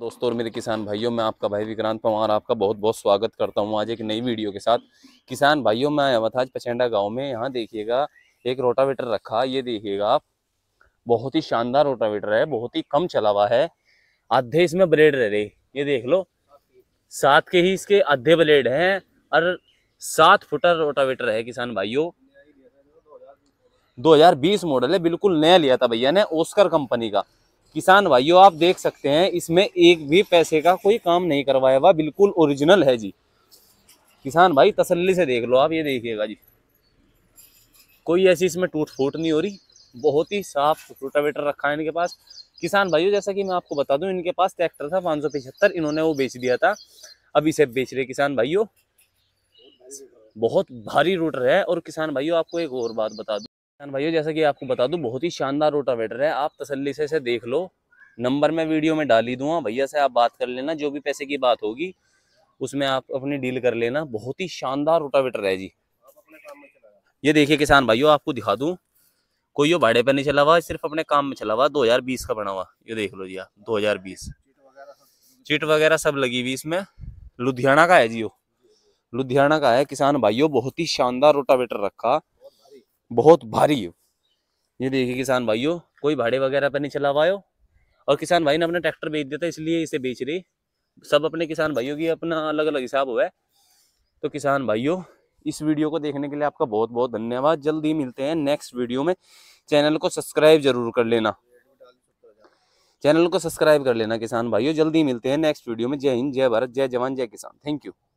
दोस्तों और मेरे किसान भाइयों मैं आपका भाई विक्रांत पवार आपका बहुत बहुत स्वागत करता हूं आज एक नई वीडियो के साथ किसान भाइयों मैं आया था आज पचेंडा गांव में यहां देखिएगा एक रोटावेटर रखा ये देखिएगा आप बहुत ही शानदार रोटावेटर है बहुत ही कम चला हुआ है आधे इसमें ब्लेड रह रहे ये देख लो सात के ही इसके आधे ब्लेड हैं और सात फुटर रोटावेटर है किसान भाइयों 2020 मॉडल है बिल्कुल नया लिया था भैया ने ओस्कर कंपनी का किसान भाइयों आप देख सकते हैं इसमें एक भी पैसे का कोई काम नहीं करवाया हुआ बिल्कुल ओरिजिनल है जी किसान भाई तसल्ली से देख लो आप ये देखिएगा जी कोई ऐसी इसमें टूट फूट नहीं हो रही बहुत ही साफ रोटावेटर रखा है इनके पास किसान भाइयों जैसा कि मैं आपको बता दूं इनके पास ट्रैक्टर था पाँच इन्होंने वो बेच दिया था अब इसे बेच रहे किसान भाइयों बहुत भारी रोटर है और किसान भाइयों आपको एक और बात बता दूँ किसान भाइयों जैसा कि आपको बता दूं बहुत ही शानदार रोटावेटर है आप तसल्ली से इसे देख लो नंबर मैं वीडियो में ही दूंगा हाँ, भैया से आप बात कर लेना जो भी पैसे की बात होगी उसमें आप अपनी डील कर लेना बहुत ही शानदार रोटावेटर है जी ये देखिए किसान भाइयों आपको दिखा दूं कोई भाड़े पर नहीं चला हुआ सिर्फ अपने काम में चला हुआ दो का बना हुआ ये देख लो जी आप 2020 चिट वगैरह सब लगी हुई इसमें लुधियाना का है जी वो लुधियाना का है किसान भाइयों बहुत ही शानदार रोटावेटर रखा बहुत भारी है ये देखिए किसान भाइयों कोई भाड़े वगैरह पर नहीं चला पाए और किसान भाई ने अपना ट्रैक्टर बेच दिया था इसलिए इसे बेच रही सब अपने किसान भाइयों की अपना अलग अलग हिसाब हुआ है तो किसान भाइयों इस वीडियो को देखने के लिए आपका बहुत बहुत धन्यवाद जल्दी मिलते हैं नेक्स्ट वीडियो में चैनल को सब्सक्राइब जरूर कर लेना चैनल को सब्सक्राइब कर लेना किसान भाइयों जल्दी मिलते हैं नेक्स्ट वीडियो में जय हिंद जय भारत जय जवान जय किसान थैंक यू